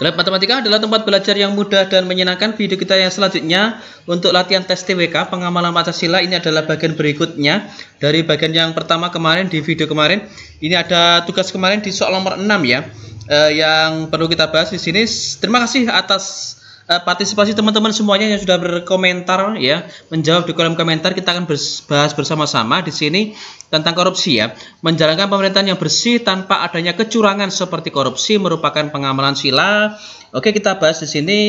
Gelap matematika adalah tempat belajar yang mudah dan menyenangkan. Video kita yang selanjutnya untuk latihan tes TWK pengamalan Pancasila ini adalah bagian berikutnya dari bagian yang pertama kemarin di video kemarin. Ini ada tugas kemarin di soal nomor 6 ya. Eh, yang perlu kita bahas di sini. Terima kasih atas Eh, partisipasi teman-teman semuanya yang sudah berkomentar ya, menjawab di kolom komentar kita akan bahas bersama-sama di sini tentang korupsi ya. Menjalankan pemerintahan yang bersih tanpa adanya kecurangan seperti korupsi merupakan pengamalan sila. Oke, kita bahas di sini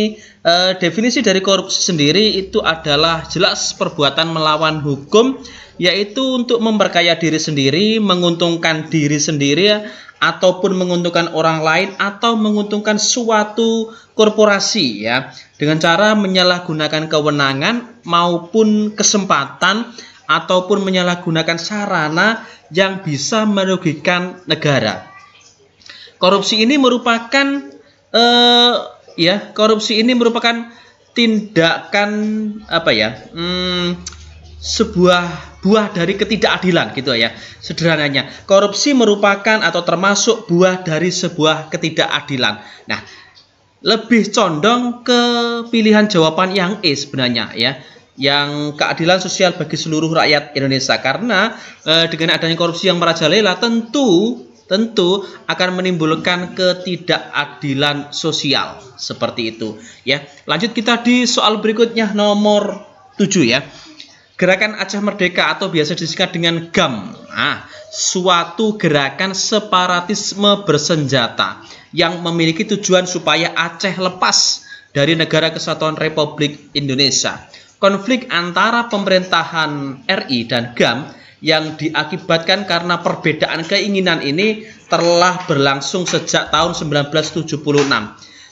e, definisi dari korupsi sendiri itu adalah jelas perbuatan melawan hukum yaitu untuk memperkaya diri sendiri, menguntungkan diri sendiri ataupun menguntungkan orang lain atau menguntungkan suatu korporasi ya dengan cara menyalahgunakan kewenangan maupun kesempatan ataupun menyalahgunakan sarana yang bisa merugikan negara. Korupsi ini merupakan eh, ya korupsi ini merupakan tindakan apa ya? Hmm, sebuah buah dari ketidakadilan gitu ya sederhananya korupsi merupakan atau termasuk buah dari sebuah ketidakadilan nah lebih condong ke pilihan jawaban yang E sebenarnya ya yang keadilan sosial bagi seluruh rakyat Indonesia karena eh, dengan adanya korupsi yang merajalela tentu tentu akan menimbulkan ketidakadilan sosial seperti itu ya lanjut kita di soal berikutnya nomor 7 ya Gerakan Aceh Merdeka atau biasa disingkat dengan GAM, Nah, suatu gerakan separatisme bersenjata yang memiliki tujuan supaya Aceh lepas dari negara kesatuan Republik Indonesia. Konflik antara pemerintahan RI dan GAM yang diakibatkan karena perbedaan keinginan ini telah berlangsung sejak tahun 1976.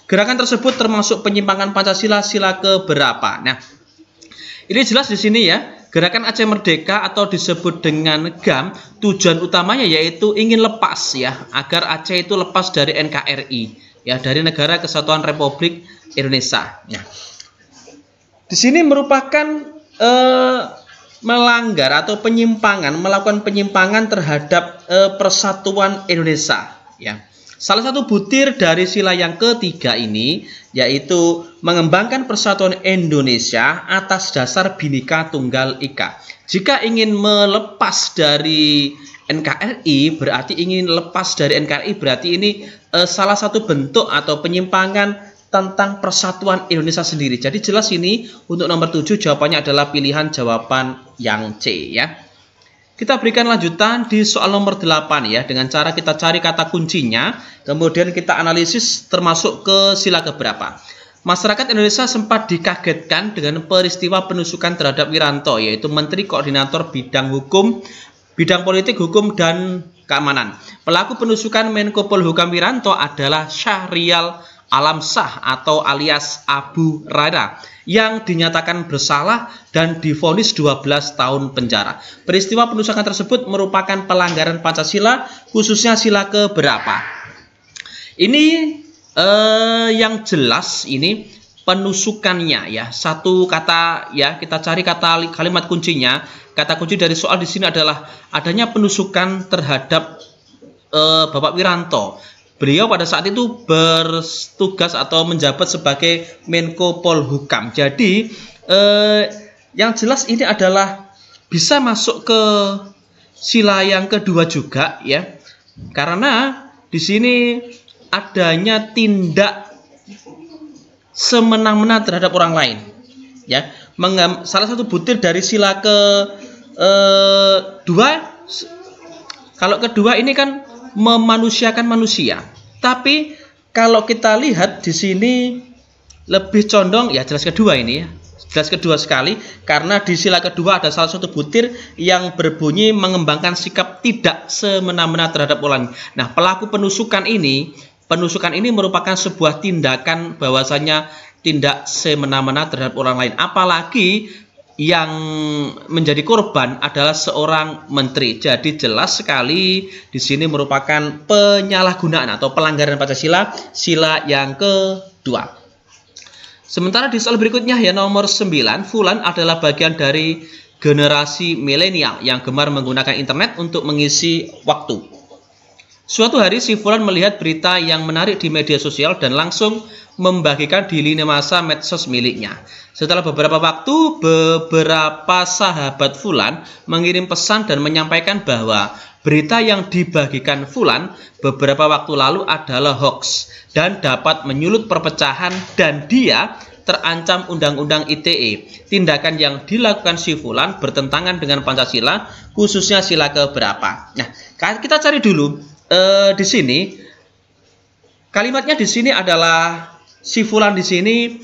Gerakan tersebut termasuk penyimpangan Pancasila sila ke berapa? Nah, ini jelas di sini ya. Gerakan Aceh Merdeka atau disebut dengan GAM, tujuan utamanya yaitu ingin lepas ya, agar Aceh itu lepas dari NKRI, ya dari Negara Kesatuan Republik Indonesia. Ya. Di sini merupakan eh, melanggar atau penyimpangan, melakukan penyimpangan terhadap eh, persatuan Indonesia, ya. Salah satu butir dari sila yang ketiga ini yaitu mengembangkan persatuan Indonesia atas dasar Bhinneka Tunggal Ika. Jika ingin melepas dari NKRI berarti ingin lepas dari NKRI berarti ini eh, salah satu bentuk atau penyimpangan tentang persatuan Indonesia sendiri. Jadi jelas ini untuk nomor 7 jawabannya adalah pilihan jawaban yang C ya. Kita berikan lanjutan di soal nomor 8 ya dengan cara kita cari kata kuncinya, kemudian kita analisis termasuk ke sila keberapa. Masyarakat Indonesia sempat dikagetkan dengan peristiwa penusukan terhadap Wiranto yaitu Menteri Koordinator Bidang Hukum, Bidang Politik Hukum dan Keamanan. Pelaku penusukan Menko Polhukam Wiranto adalah Syahrial Alamsah atau alias Abu Rara yang dinyatakan bersalah dan difonis 12 tahun penjara. Peristiwa penusukan tersebut merupakan pelanggaran Pancasila khususnya sila ke berapa? Ini eh, yang jelas ini penusukannya ya. Satu kata ya kita cari kata kalimat kuncinya. Kata kunci dari soal di sini adalah adanya penusukan terhadap eh, Bapak Wiranto Beliau pada saat itu bertugas atau menjabat sebagai Menko Polhukam. Jadi eh, yang jelas ini adalah bisa masuk ke sila yang kedua juga ya. Karena di sini adanya tindak semena-mena terhadap orang lain ya. Mengam, salah satu butir dari sila ke eh, dua kalau kedua ini kan memanusiakan manusia tapi kalau kita lihat di sini lebih condong ya jelas kedua ini ya. Jelas kedua sekali karena di sila kedua ada salah satu butir yang berbunyi mengembangkan sikap tidak semena-mena terhadap orang. Nah, pelaku penusukan ini penusukan ini merupakan sebuah tindakan bahwasanya tindak semena-mena terhadap orang lain apalagi yang menjadi korban adalah seorang menteri. Jadi jelas sekali di sini merupakan penyalahgunaan atau pelanggaran Pancasila sila yang kedua. Sementara di soal berikutnya ya nomor 9, Fulan adalah bagian dari generasi milenial yang gemar menggunakan internet untuk mengisi waktu. Suatu hari si Fulan melihat berita yang menarik di media sosial dan langsung membagikan di lini masa medsos miliknya. Setelah beberapa waktu, beberapa sahabat Fulan mengirim pesan dan menyampaikan bahwa berita yang dibagikan Fulan beberapa waktu lalu adalah hoax dan dapat menyulut perpecahan dan dia terancam Undang-Undang ITE. Tindakan yang dilakukan si Fulan bertentangan dengan Pancasila, khususnya sila keberapa. Nah, kita cari dulu e, di sini kalimatnya di sini adalah si Fulan di sini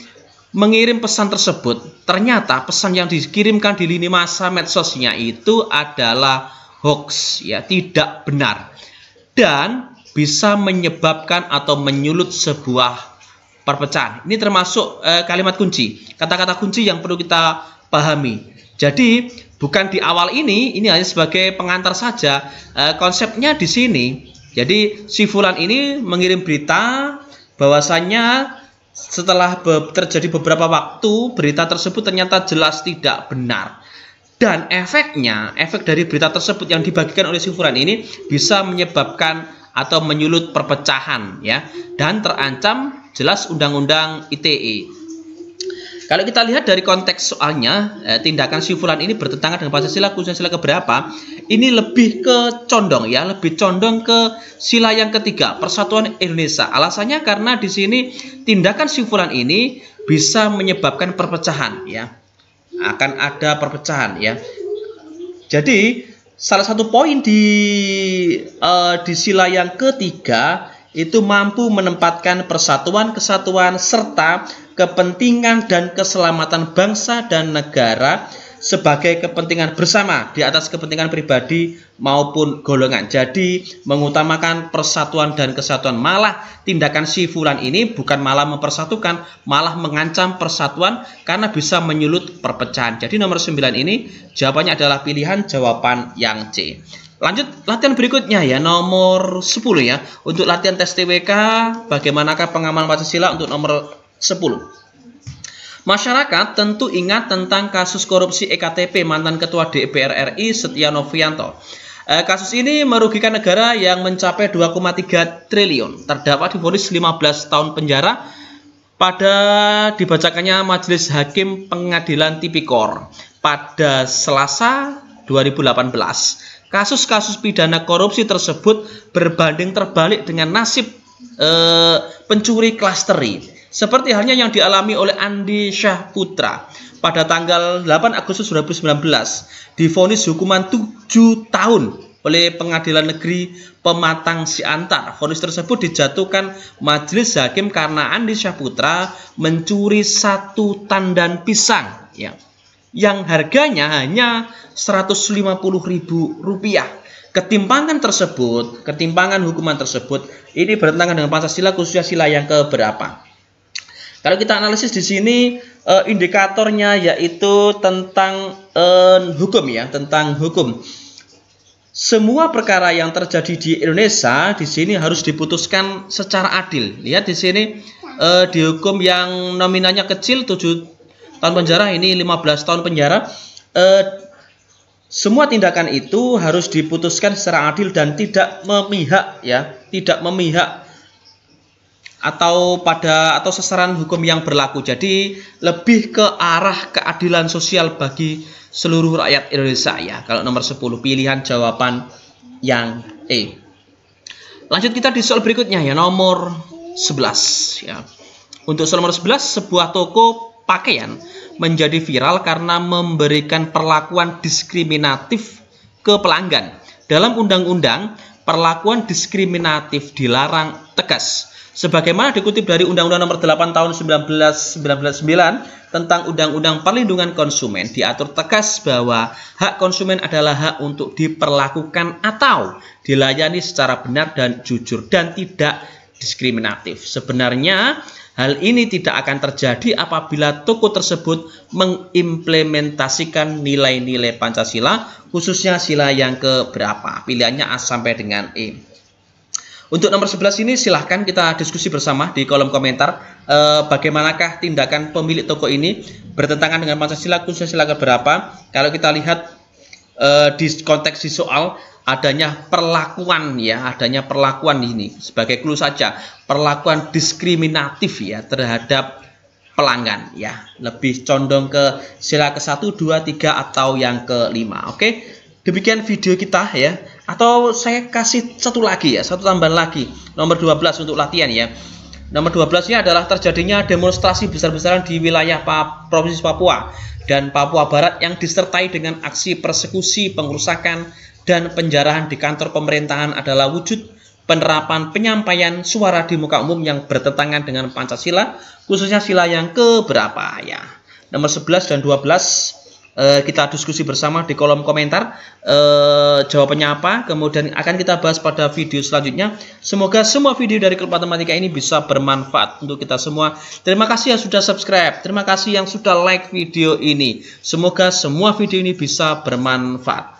mengirim pesan tersebut. Ternyata pesan yang dikirimkan di lini masa medsosnya itu adalah hoax, ya tidak benar. Dan bisa menyebabkan atau menyulut sebuah perpecahan. Ini termasuk eh, kalimat kunci, kata-kata kunci yang perlu kita pahami. Jadi bukan di awal ini, ini hanya sebagai pengantar saja. Eh, konsepnya di sini. Jadi si Fulan ini mengirim berita bahwasannya setelah be terjadi beberapa waktu, berita tersebut ternyata jelas tidak benar. Dan efeknya, efek dari berita tersebut yang dibagikan oleh Sifuran ini bisa menyebabkan atau menyulut perpecahan ya dan terancam jelas undang-undang ITE kalau kita lihat dari konteks soalnya, eh, tindakan si ini bertentangan dengan Pancasila khususnya sila keberapa, ini lebih ke condong ya, lebih condong ke sila yang ketiga, persatuan Indonesia. Alasannya karena di sini tindakan si ini bisa menyebabkan perpecahan ya. Akan ada perpecahan ya. Jadi, salah satu poin di uh, di sila yang ketiga itu mampu menempatkan persatuan kesatuan serta kepentingan dan keselamatan bangsa dan negara sebagai kepentingan bersama di atas kepentingan pribadi maupun golongan. Jadi mengutamakan persatuan dan kesatuan malah tindakan si Fulan ini bukan malah mempersatukan, malah mengancam persatuan karena bisa menyulut perpecahan. Jadi nomor 9 ini jawabannya adalah pilihan jawaban yang C. Lanjut latihan berikutnya ya nomor 10 ya untuk latihan tes TWK bagaimanakah pengamalan Pancasila untuk nomor 10. Masyarakat tentu ingat tentang kasus korupsi EKTP mantan Ketua DPR RI Setia novianto e, Kasus ini merugikan negara yang mencapai 2,3 triliun. Terdapat divonis 15 tahun penjara pada dibacakannya Majelis Hakim Pengadilan Tipikor pada Selasa 2018. Kasus-kasus pidana korupsi tersebut berbanding terbalik dengan nasib e, pencuri klasteri. Seperti halnya yang dialami oleh Andi Syah Putra pada tanggal 8 Agustus 2019 difonis hukuman 7 tahun oleh Pengadilan Negeri Pematang Siantar. Fonis tersebut dijatuhkan majelis hakim karena Andi Syah Putra mencuri satu tandan pisang. Ya yang harganya hanya Rp150.000. Ketimpangan tersebut, ketimpangan hukuman tersebut ini bertentangan dengan Pancasila khususnya sila yang keberapa? Kalau kita analisis di sini eh, indikatornya yaitu tentang eh, hukum ya, tentang hukum. Semua perkara yang terjadi di Indonesia di sini harus diputuskan secara adil. Lihat di sini eh, di hukum yang nominanya kecil 7 tahun penjara ini 15 tahun penjara eh, semua tindakan itu harus diputuskan secara adil dan tidak memihak ya tidak memihak atau pada atau sasaran hukum yang berlaku jadi lebih ke arah keadilan sosial bagi seluruh rakyat Indonesia ya kalau nomor 10 pilihan jawaban yang E lanjut kita di soal berikutnya ya nomor 11 ya untuk soal nomor 11 sebuah toko pakaian menjadi viral karena memberikan perlakuan diskriminatif ke pelanggan. Dalam undang-undang, perlakuan diskriminatif dilarang tegas. Sebagaimana dikutip dari Undang-Undang Nomor 8 Tahun 1999 tentang Undang-Undang Perlindungan Konsumen diatur tegas bahwa hak konsumen adalah hak untuk diperlakukan atau dilayani secara benar dan jujur dan tidak diskriminatif. Sebenarnya Hal ini tidak akan terjadi apabila toko tersebut mengimplementasikan nilai-nilai Pancasila, khususnya sila yang keberapa. Pilihannya A sampai dengan E. Untuk nomor 11 ini silahkan kita diskusi bersama di kolom komentar eh, bagaimanakah tindakan pemilik toko ini bertentangan dengan Pancasila khususnya sila keberapa. Kalau kita lihat eh, di konteks di soal adanya perlakuan ya, adanya perlakuan ini sebagai clue saja, perlakuan diskriminatif ya terhadap pelanggan ya, lebih condong ke sila ke satu dua tiga atau yang kelima. Oke. Demikian video kita ya. Atau saya kasih satu lagi ya, satu tambahan lagi. Nomor 12 untuk latihan ya. Nomor 12 nya adalah terjadinya demonstrasi besar-besaran di wilayah pa Provinsi Papua dan Papua Barat yang disertai dengan aksi persekusi, pengrusakan dan penjarahan di kantor pemerintahan adalah wujud penerapan penyampaian suara di muka umum yang bertentangan dengan Pancasila, khususnya sila yang keberapa ya. Nomor 11 dan 12 uh, kita diskusi bersama di kolom komentar uh, jawabannya apa. Kemudian akan kita bahas pada video selanjutnya. Semoga semua video dari Klub Matematika ini bisa bermanfaat untuk kita semua. Terima kasih yang sudah subscribe. Terima kasih yang sudah like video ini. Semoga semua video ini bisa bermanfaat.